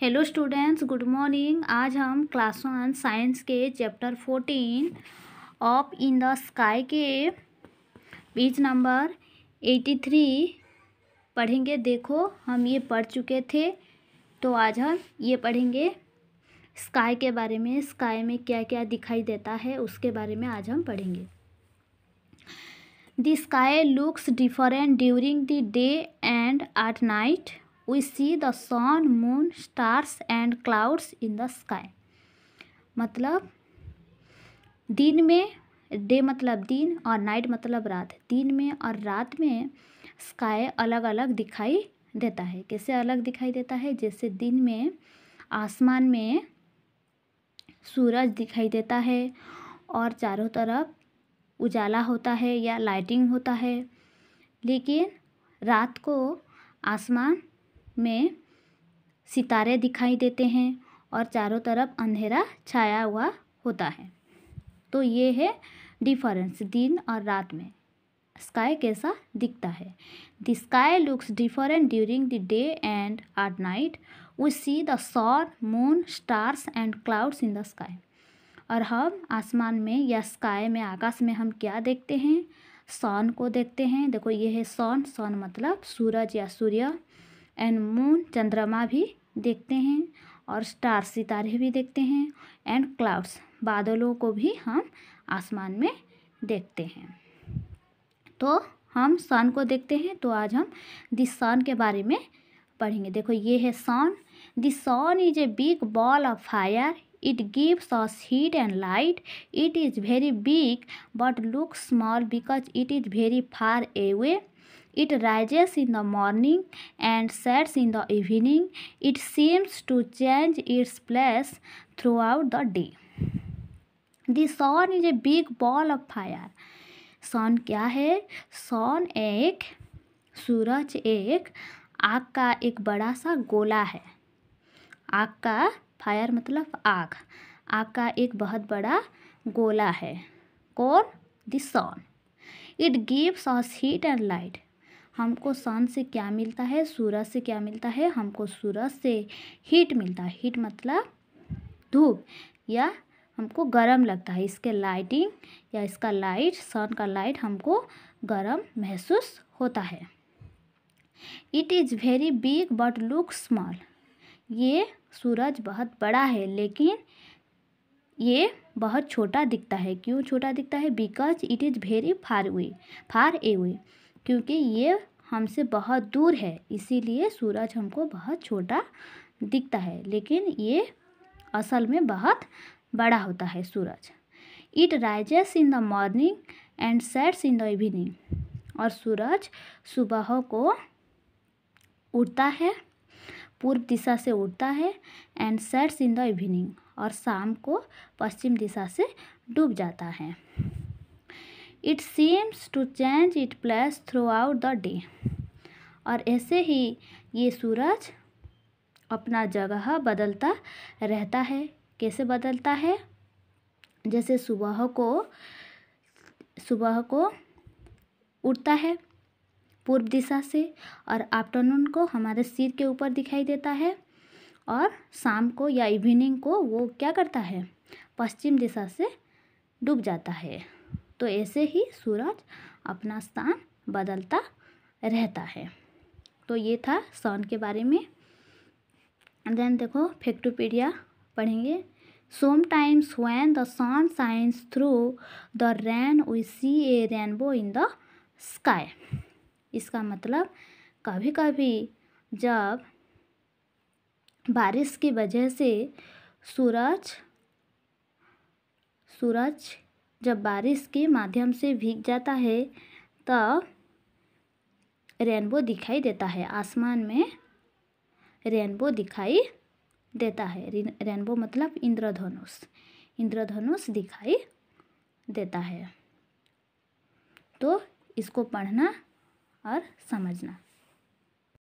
Hello students good morning आज हम class one science के chapter fourteen of in the sky के page number eighty three पढ़ेंगे देखो हम ये पढ़ चुके थे तो आज हम ये पढ़ेंगे स्काई के बारे में स्काई में क्या क्या दिखाई देता है उसके बारे में आज हम पढ़ेंगे the sky looks different during the day and at night we see the sun moon stars and clouds in the sky मतलब दिन में डे मतलब दिन और नाइट मतलब रात दिन में और रात में स्काई अलग अलग दिखाई देता है कैसे अलग दिखाई देता है जैसे दिन में आसमान में सूरज दिखाई देता है और चारों तरफ उजाला होता है या लाइटिंग होता है लेकिन रात को आसमान में सितारे दिखाई देते हैं और चारों तरफ अंधेरा छाया हुआ होता है तो ये है डिफरेंस दिन और रात में स्काई कैसा दिखता है the sky looks different during the day and at night we see the sun moon stars and clouds in the sky और हम आसमान में या स्काई में आकाश में हम क्या देखते हैं सॉन को देखते हैं देखो ये है सॉन सॉन मतलब सूरज या सूर्य एंड चंद्रमा भी देखते हैं और स्टार सितारे भी देखते हैं एंड क्लाउड्स बादलों को भी हम आसमान में देखते हैं तो हम सन को देखते हैं तो आज हम दिस सन के बारे में पढ़ेंगे देखो ये है sun this sun is a big ball of fire it gives us heat and light it is very big but look small because it is very far away It rises in the morning and sets in the evening. It seems to change its place throughout the day. The sun is a big ball of fire. Sun क्या है सन एक सूरज एक आग का एक बड़ा सा गोला है आग का फायर मतलब आग आग का एक बहुत बड़ा गोला है कौन the sun it gives us heat and light हमको सन से क्या मिलता है सूरज से क्या मिलता है हमको सूरज से हीट मिलता है हीट मतलब धूप या हमको गर्म लगता है इसके लाइटिंग या इसका लाइट सन का लाइट हमको गर्म महसूस होता है it is very big but look small ये सूरज बहुत बड़ा है लेकिन ये बहुत छोटा दिखता है क्यों छोटा दिखता है because it is very far away far away क्योंकि ये हमसे बहुत दूर है इसीलिए सूरज हमको बहुत छोटा दिखता है लेकिन ये असल में बहुत बड़ा होता है सूरज it rises in the morning and sets in the evening और सूरज सुबह को उठता है पूर्व दिशा से उठता है and sets in the evening और शाम को पश्चिम दिशा से डूब जाता है it seems to change it place throughout the day और ऐसे ही ये सूरज अपना जगह बदलता रहता है कैसे बदलता है जैसे सुबह को सुबह को उठता है पूर्व दिशा से और आफ्टरनून को हमारे सिर के ऊपर दिखाई देता है और शाम को या इवनिंग को वो क्या करता है पश्चिम दिशा से डूब जाता है तो ऐसे ही सूरज अपना स्थान बदलता रहता है तो ये था सन के बारे में देन देखो फैक्टोपीडिया पढ़ेंगे times when the sun shines through the rain we see a rainbow in the sky इसका मतलब कभी कभी जब बारिश की वजह से सूरज सूरज जब बारिश के माध्यम से भीग जाता है तब रेनबो दिखाई देता है आसमान में रेनबो दिखाई देता है रेनबो मतलब इंद्रधनुष इंद्रधनुष दिखाई देता है तो इसको पढ़ना और समझना